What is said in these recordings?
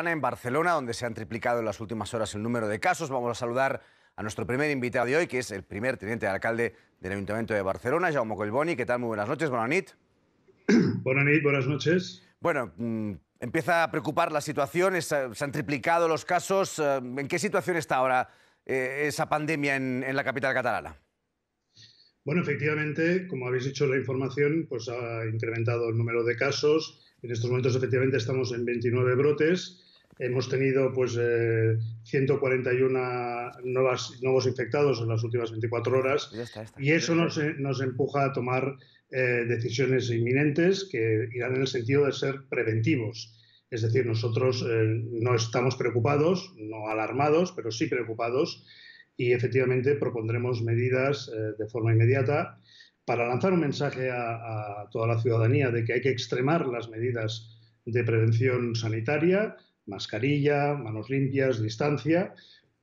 en Barcelona, donde se han triplicado en las últimas horas el número de casos. Vamos a saludar a nuestro primer invitado de hoy, que es el primer teniente de alcalde del Ayuntamiento de Barcelona, Jaume Colboni. ¿Qué tal? Muy buenas noches, Buenas buenas noches. Bueno, mm, empieza a preocupar la situación, eh, se han triplicado los casos. Eh, ¿En qué situación está ahora eh, esa pandemia en, en la capital catalana? Bueno, efectivamente, como habéis dicho, la información pues, ha incrementado el número de casos en estos momentos, efectivamente, estamos en 29 brotes. Hemos tenido pues, 141 eh, nuevos infectados en las últimas 24 horas y eso eh, nos, empuja a tomar eh, decisiones inminentes que irán en el sentido de ser preventivos. Es decir, nosotros no estamos preocupados, no alarmados, pero sí preocupados y efectivamente propondremos medidas de forma inmediata para lanzar un mensaje a, toda la ciudadanía de que hay que extremar las medidas de prevención sanitaria, mascarilla, manos limpias, distancia,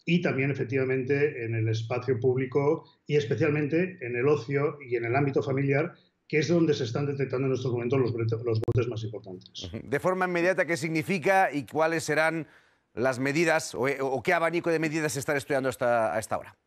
y también efectivamente en el espacio público y especialmente en el ocio y en el ámbito familiar, que es donde se están detectando en estos momentos los, los brotes más importantes. De forma inmediata, ¿qué significa y cuáles serán las medidas o, eh, qué abanico de medidas se están estudiando hasta, esta hora?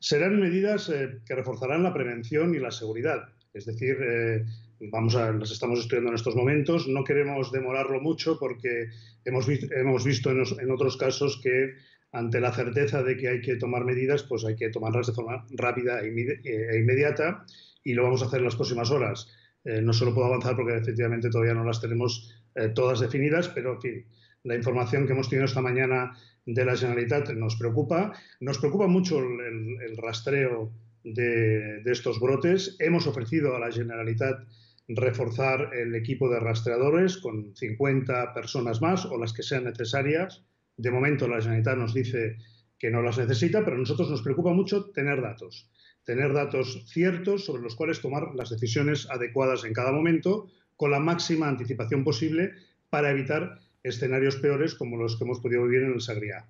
Serán medidas eh, que reforzarán la prevención y la seguridad. Es decir, eh, vamos a, las estamos estudiando en estos momentos. No queremos demorarlo mucho porque hemos, hemos visto en, otros casos que ante la certeza de que hay que tomar medidas, pues hay que tomarlas de forma rápida e, e, e inmediata y lo vamos a hacer en las próximas horas. Eh, no solo puedo avanzar porque efectivamente todavía no las tenemos todas definidas, pero en fin, la información que hemos tenido esta mañana de la Generalitat nos preocupa. Nos preocupa mucho el, rastreo de, de, estos brotes. Hemos ofrecido a la Generalitat reforzar el equipo de rastreadores con 50 personas más o las que sean necesarias. De momento la Generalitat nos dice que no las necesita, pero a nosotros nos preocupa mucho tener datos, tener datos ciertos sobre los cuales tomar las decisiones adecuadas en cada momento con la máxima anticipación posible para evitar escenarios peores como los que hemos podido vivir en el Sagriá.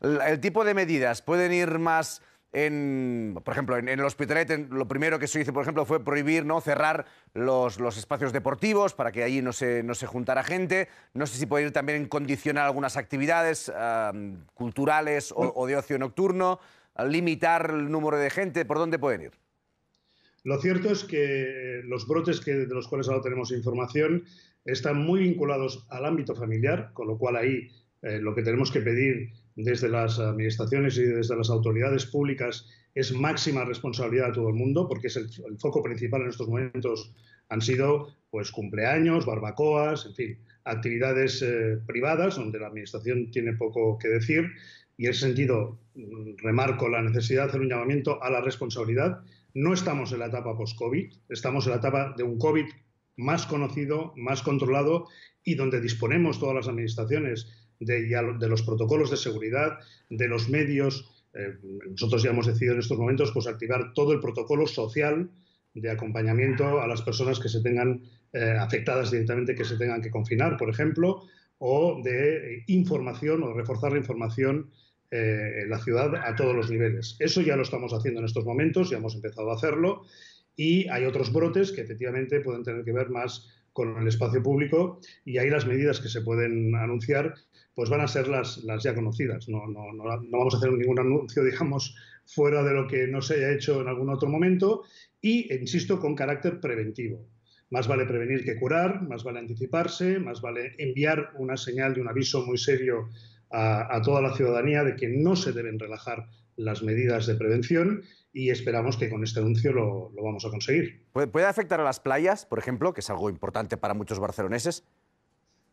El tipo de medidas pueden ir más en, por ejemplo, en, el Hospitalet, lo primero que se hizo, por ejemplo, fue prohibir, ¿no? Cerrar los, espacios deportivos para que allí no se, no se juntara gente. No sé si puede ir también en condicionar algunas actividades culturales o de ocio nocturno, limitar el número de gente. ¿Por dónde pueden ir? Lo cierto es que eh, los brotes que, de los cuales ahora tenemos información están muy vinculados al ámbito familiar, con lo cual ahí eh, lo que tenemos que pedir desde las administraciones y desde las autoridades públicas es máxima responsabilidad a todo el mundo, porque es el, foco principal en estos momentos han sido pues cumpleaños, barbacoas, en fin, actividades eh, privadas donde la administración tiene poco que decir y en ese sentido mm, remarco la necesidad de hacer un llamamiento a la responsabilidad no estamos en la etapa post-COVID, estamos en la etapa de un COVID más conocido, más controlado y donde disponemos todas las administraciones de, los protocolos de seguridad, de los medios. Eh, nosotros ya hemos decidido en estos momentos pues, activar todo el protocolo social de acompañamiento a las personas que se tengan eh, afectadas directamente, que se tengan que confinar, por ejemplo, o de información o reforzar la información eh, la ciudad a todos los niveles. Eso ya lo estamos haciendo en estos momentos, ya hemos empezado a hacerlo y hay otros brotes que efectivamente pueden tener que ver más con el espacio público y ahí las medidas que se pueden anunciar pues van a ser las, las ya conocidas. No, no, no, no, vamos a hacer ningún anuncio, digamos, fuera de lo que no se haya hecho en algún otro momento y, insisto, con carácter preventivo. Más vale prevenir que curar, más vale anticiparse, más vale enviar una señal de un aviso muy serio a, toda la ciudadanía de que no se deben relajar las medidas de prevención y esperamos que con este anuncio lo, vamos a conseguir. ¿Puede afectar a las playas, por ejemplo, que es algo importante para muchos barceloneses?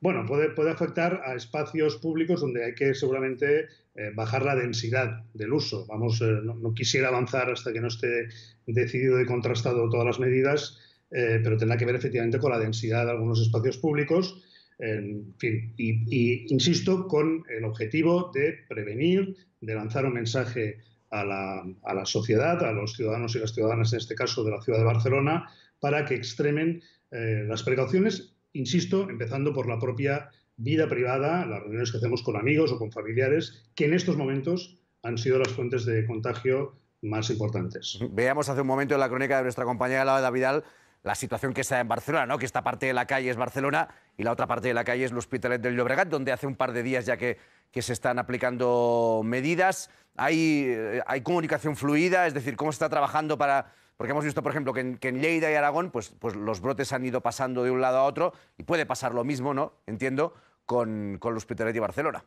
Bueno, puede, afectar a espacios públicos donde hay que seguramente eh, bajar la densidad del uso. Vamos, eh, no, quisiera avanzar hasta que no esté decidido y contrastado todas las medidas, eh, pero tendrá que ver efectivamente con la densidad de algunos espacios públicos en fin, y, insisto, con el objetivo de prevenir, de lanzar un mensaje a la, sociedad, a los ciudadanos y las ciudadanas, en este caso de la ciudad de Barcelona, para que extremen eh, las precauciones, insisto, empezando por la propia vida privada, las reuniones que hacemos con amigos o con familiares, que en estos momentos han sido las fuentes de contagio más importantes. Veamos hace un momento en la crónica de nuestra compañera Laura Vidal la situación que está en Barcelona, que esta parte de la calle es Barcelona y la otra parte de la calle es el Hospitalet del Llobregat, donde hace un par de días ya que, que se están aplicando medidas. ¿Hay, eh, ¿Hay comunicación fluida? Es decir, ¿cómo se está trabajando para...? Porque hemos visto, por ejemplo, que en, Lleida y Aragón pues, pues los brotes han ido pasando de un lado a otro y puede pasar lo mismo, ¿no? Entiendo, con, con el Hospitalet de Barcelona.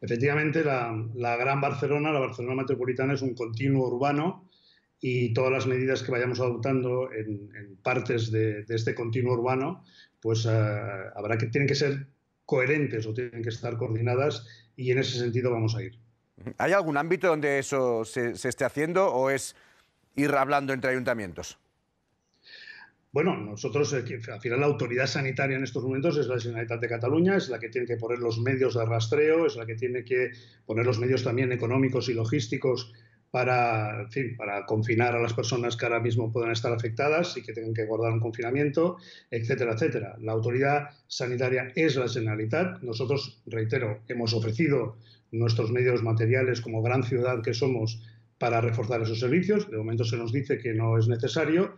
Efectivamente, la, la Gran Barcelona, la Barcelona Metropolitana, es un continuo urbano y todas las medidas que vayamos adoptando en, partes de, de, este continuo urbano pues eh, habrá que, tienen que ser coherentes o tienen que estar coordinadas y en ese sentido vamos a ir. ¿Hay algún ámbito donde eso se, esté haciendo o es ir hablando entre ayuntamientos? Bueno, nosotros, eh, al final, la autoridad sanitaria en estos momentos es la Generalitat de Cataluña, es la que tiene que poner los medios de rastreo, es la que tiene que poner los medios también económicos y logísticos para, en fin, para confinar a las personas que ahora mismo puedan estar afectadas y que tengan que guardar un confinamiento, etcétera, etcétera. La autoridad sanitaria es la Generalitat. Nosotros, reitero, hemos ofrecido nuestros medios materiales como gran ciudad que somos para reforzar esos servicios. De momento se nos dice que no es necesario,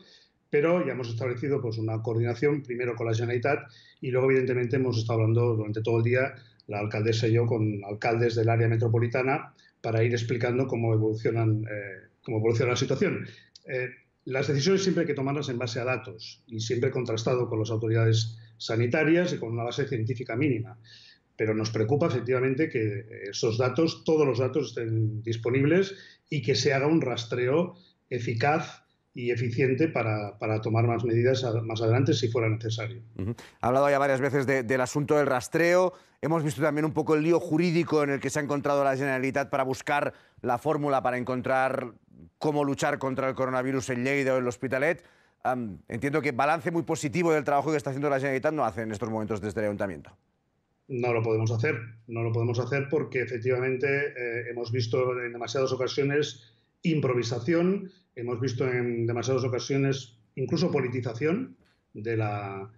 pero ya hemos establecido pues, una coordinación primero con la Generalitat y luego, evidentemente, hemos estado hablando durante todo el día la alcaldesa y yo con alcaldes del área metropolitana para ir explicando cómo, evolucionan, eh, cómo evoluciona la situación. Eh, las decisiones siempre hay que tomarlas en base a datos y siempre contrastado con las autoridades sanitarias y con una base científica mínima. Pero nos preocupa efectivamente que esos datos, todos los datos estén disponibles y que se haga un rastreo eficaz y eficiente para, tomar más medidas más adelante si fuera necesario. Ha hablado ya varias veces del asunto del rastreo. Hemos visto también un poco el lío jurídico en el que se ha encontrado la Generalitat para buscar la fórmula para encontrar cómo luchar contra el coronavirus en Lleida o en el Hospitalet. entiendo que balance muy positivo del trabajo que está haciendo la Generalitat no hace en estos momentos desde el Ayuntamiento. No lo podemos hacer, no lo podemos hacer porque efectivamente eh, hemos visto en demasiadas ocasiones improvisación, hemos visto en demasiadas ocasiones incluso politización de la,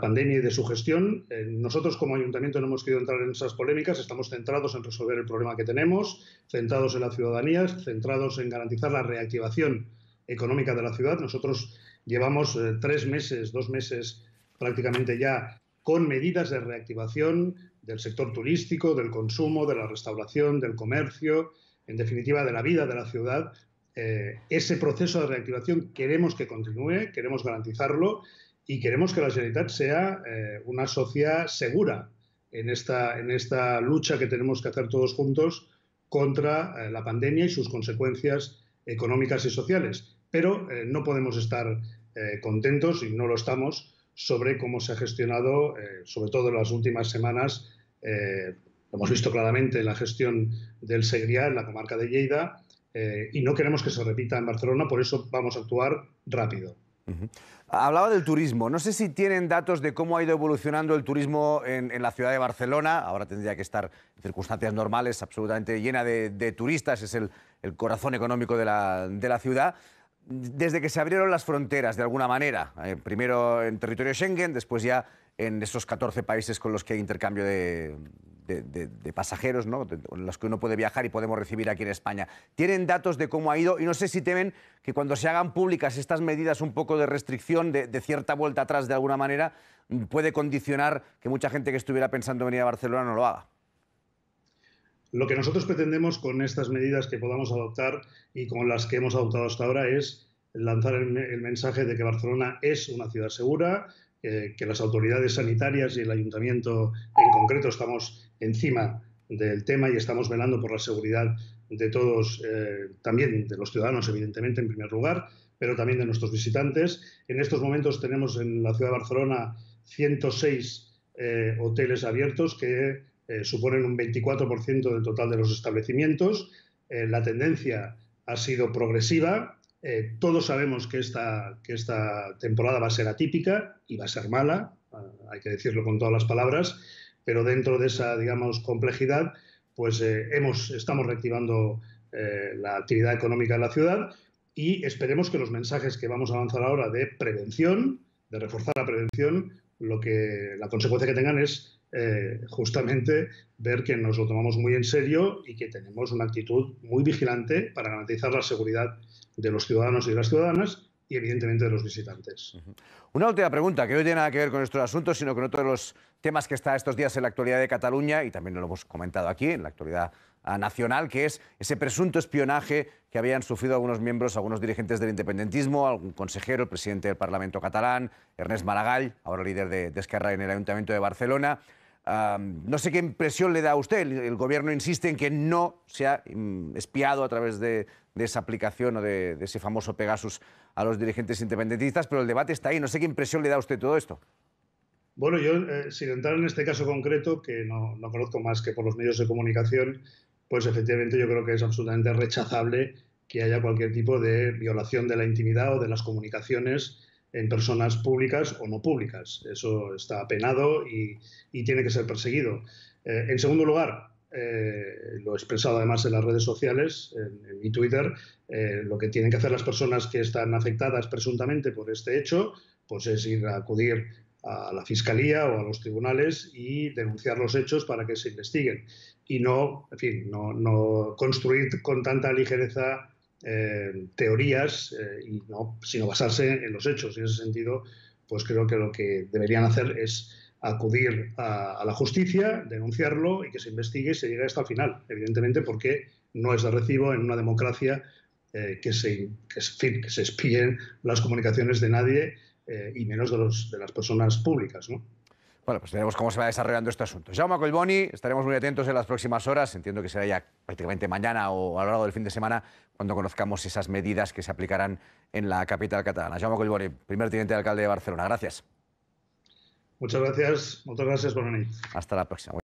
pandemia y de su gestión. Eh, nosotros como ayuntamiento no hemos querido entrar en esas polémicas, estamos centrados en resolver el problema que tenemos, centrados en la ciudadanía, centrados en garantizar la reactivación económica de la ciudad. Nosotros llevamos eh, tres meses, dos meses prácticamente ya con medidas de reactivación del sector turístico, del consumo, de la restauración, del comercio, en definitiva, de la vida de la ciudad, eh, ese proceso de reactivación queremos que continúe, queremos garantizarlo y queremos que la Generalitat sea eh, una sociedad segura en esta, en esta lucha que tenemos que hacer todos juntos contra eh, la pandemia y sus consecuencias económicas y sociales. Pero no podemos estar contentos, y no lo estamos, sobre cómo se ha gestionado, sobre todo en las últimas semanas, lo hemos visto claramente en la gestión del Segrià en la comarca de Lleida eh, y no queremos que se repita en Barcelona, por eso vamos a actuar rápido. Hablaba del turismo. No sé si tienen datos de cómo ha ido evolucionando el turismo en, la ciudad de Barcelona. Ahora tendría que estar en circunstancias normales, absolutamente llena de, turistas. Es el, corazón económico de la, ciudad desde que se abrieron las fronteras, de alguna manera, eh, primero en territorio Schengen, después ya en esos 14 países con los que hay intercambio de, de, pasajeros, ¿no? Los que uno puede viajar y podemos recibir aquí en España. ¿Tienen datos de cómo ha ido? Y no sé si temen que cuando se hagan públicas estas medidas un poco de restricción, de, cierta vuelta atrás de alguna manera, puede condicionar que mucha gente que estuviera pensando venir a Barcelona no lo haga. Lo que nosotros pretendemos con estas medidas que podamos adoptar y con las que hemos adoptado hasta ahora es lanzar el, mensaje de que Barcelona es una ciudad segura, eh, que las autoridades sanitarias y el ayuntamiento en concreto estamos encima del tema y estamos velando por la seguridad de todos, eh, también de los ciudadanos, evidentemente, en primer lugar, pero también de nuestros visitantes. En estos momentos tenemos en la ciudad de Barcelona 106 eh, hoteles abiertos que eh, suponen un 24% del total de los establecimientos. la tendencia ha sido progresiva. todos sabemos que esta, que esta temporada va a ser atípica y va a ser mala, ah, hay que decirlo con todas las palabras, pero dentro de esa, digamos, complejidad, pues eh, hemos, estamos reactivando eh, la actividad económica de la ciudad y esperemos que los mensajes que vamos a lanzar ahora de prevención, de reforzar la prevención, lo que la consecuencia que tengan es eh, justamente ver que nos lo tomamos muy en serio y que tenemos una actitud muy vigilante para garantizar la seguridad de los ciudadanos y de las ciudadanas y evidentemente de los visitantes. Una última pregunta que no tiene nada que ver con estos asuntos, sino con otro de los temas que está estos días en la actualidad de Cataluña y también lo hemos comentado aquí, en la actualidad ah, nacional, que es ese presunto espionaje que habían sufrido algunos miembros, algunos dirigentes del independentismo, algún consejero, el presidente del Parlamento catalán, Ernest Maragall, ahora líder de, de Esquerra en el Ayuntamiento de Barcelona no sé qué impresión le da a usted. El, gobierno insiste en que no se ha mm, espiado a través de, esa aplicación o de, ese famoso Pegasus a los dirigentes independentistas, pero el debate está ahí. No sé qué impresión le da a usted todo esto. Bueno, yo, eh, sin entrar en este caso concreto, que no, conozco más que por los medios de comunicación, pues efectivamente yo creo que es absolutamente rechazable que haya cualquier tipo de violación de la intimidad o de las comunicaciones en personas públicas o no públicas. Eso está penado y, tiene que ser perseguido. Eh, en segundo lugar, eh, lo he expresado además en las redes sociales, en, mi Twitter, eh, lo que tienen que hacer las personas que están afectadas presuntamente por este hecho, pues es ir a acudir a la fiscalía o a los tribunales y denunciar los hechos para que se investiguen y no, en fin, no construir con tanta ligereza eh, teorías eh, y no, sino basarse en los hechos. Y en ese sentido, pues creo que lo que deberían hacer es acudir a, la justicia, denunciarlo y que se investigue y se llegue hasta el final. Evidentemente, porque no es de recibo en una democracia eh, que, se, que, espíen las comunicaciones de nadie y menos de, de las personas públicas. Bueno, pues veremos cómo se va desarrollando este asunto. Jaume Colboni, estaremos muy atentos en las próximas horas. Entiendo que será ya prácticamente mañana o a lo largo del fin de semana cuando conozcamos esas medidas que se aplicarán en la capital catalana. Jaume Colboni, primer teniente alcalde de Barcelona. Gracias. Muchas gracias. Muchas gracias, Bonanit. Hasta la próxima.